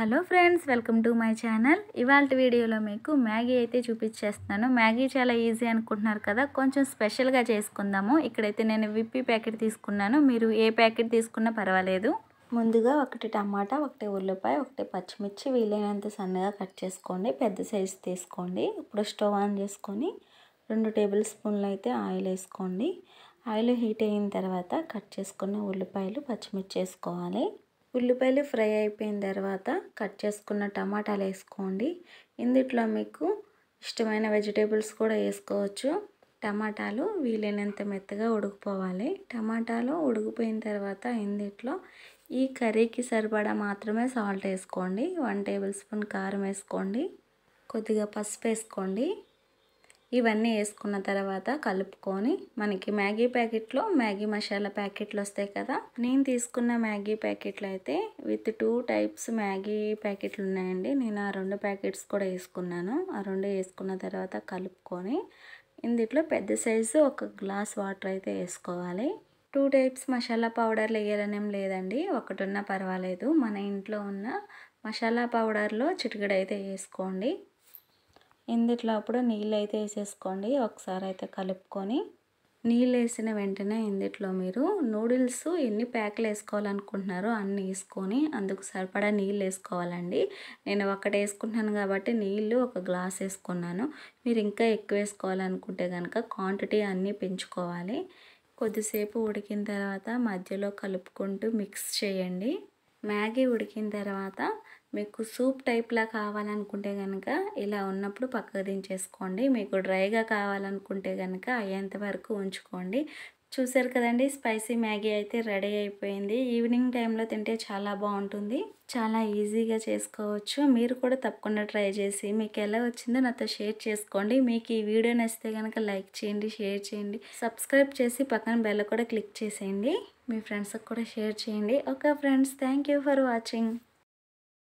hello friends welcome to my channel ఇవాళ వీడియోలో మీకు మ్యాగీ అయితే చూపించేస్తున్నాను మ్యాగీ చాలా ఈజీ అనుకుంటున్నారు కదా కొంచెం స్పెషల్గా చేసుకుందాము ఇక్కడైతే నేను విప్పి ప్యాకెట్ తీసుకున్నాను మీరు ఏ ప్యాకెట్ తీసుకున్నా పర్వాలేదు ముందుగా ఒకటి టమాటా ఒకటి ఉల్లిపాయ ఒకటి పచ్చిమిర్చి వీలైనంత సన్నగా కట్ చేసుకోండి పెద్ద సైజు తీసుకోండి ఇప్పుడు స్టవ్ ఆన్ చేసుకొని రెండు టేబుల్ స్పూన్లు అయితే ఆయిల్ వేసుకోండి ఆయిల్ హీట్ అయిన తర్వాత కట్ చేసుకున్న ఉల్లిపాయలు పచ్చిమిర్చి వేసుకోవాలి ఉల్లిపాయలు ఫ్రై అయిపోయిన తర్వాత కట్ చేసుకున్న టమాటాలు వేసుకోండి ఇందుట్లో మీకు ఇష్టమైన వెజిటేబుల్స్ కూడా వేసుకోవచ్చు టమాటాలు వీలైనంత మెత్తగా ఉడికిపోవాలి టమాటాలు ఉడికిపోయిన తర్వాత ఇందుట్లో ఈ కర్రీకి సరిపడా మాత్రమే సాల్ట్ వేసుకోండి వన్ టేబుల్ స్పూన్ కారం వేసుకోండి కొద్దిగా పసుపు వేసుకోండి ఇవన్నీ వేసుకున్న తర్వాత కలుపుకొని మనకి మ్యాగీ ప్యాకెట్లో మ్యాగీ మసాలా ప్యాకెట్లు వస్తాయి కదా నేను తీసుకున్న మ్యాగీ ప్యాకెట్లు అయితే విత్ టూ టైప్స్ మ్యాగీ ప్యాకెట్లు ఉన్నాయండి నేను ఆ రెండు ప్యాకెట్స్ కూడా వేసుకున్నాను ఆ రెండు వేసుకున్న తర్వాత కలుపుకొని ఇందులో పెద్ద సైజు ఒక గ్లాస్ వాటర్ అయితే వేసుకోవాలి టూ టైప్స్ మసాలా పౌడర్లు వేయాలనేం లేదండి ఒకటి ఉన్నా పర్వాలేదు మన ఇంట్లో ఉన్న మసాలా పౌడర్లో చిటికడైతే వేసుకోండి ఇందుట్లో అప్పుడు నీళ్ళు అయితే వేసేసుకోండి ఒకసారి అయితే కలుపుకొని నీళ్ళు వేసిన వెంటనే ఇందుట్లో మీరు నూడిల్స్ ఎన్ని ప్యాకులు వేసుకోవాలనుకుంటున్నారో అన్ని వేసుకొని అందుకు సరిపడా నీళ్ళు వేసుకోవాలండి నేను ఒకటి వేసుకుంటున్నాను కాబట్టి నీళ్ళు ఒక గ్లాస్ వేసుకున్నాను మీరు ఇంకా ఎక్కువ వేసుకోవాలనుకుంటే కనుక క్వాంటిటీ అన్నీ పెంచుకోవాలి కొద్దిసేపు ఉడికిన తర్వాత మధ్యలో కలుపుకుంటూ మిక్స్ చేయండి మ్యాగీ ఉడికిన తర్వాత మీకు సూప్ టైప్లా కావాలనుకుంటే కనుక ఇలా ఉన్నప్పుడు పక్కకు దించేసుకోండి మీకు డ్రైగా కావాలనుకుంటే కనుక అయ్యేంత వరకు ఉంచుకోండి చూసారు కదండి స్పైసీ మ్యాగీ అయితే రెడీ అయిపోయింది ఈవినింగ్ టైంలో తింటే చాలా బాగుంటుంది చాలా ఈజీగా చేసుకోవచ్చు మీరు కూడా తప్పకుండా ట్రై చేసి మీకు ఎలా వచ్చిందో నాతో షేర్ చేసుకోండి మీకు ఈ వీడియో నచ్చితే కనుక లైక్ చేయండి షేర్ చేయండి సబ్స్క్రైబ్ చేసి పక్కన బెల్ కూడా క్లిక్ చేసేయండి మీ ఫ్రెండ్స్కి కూడా షేర్ చేయండి okay friends thank for watching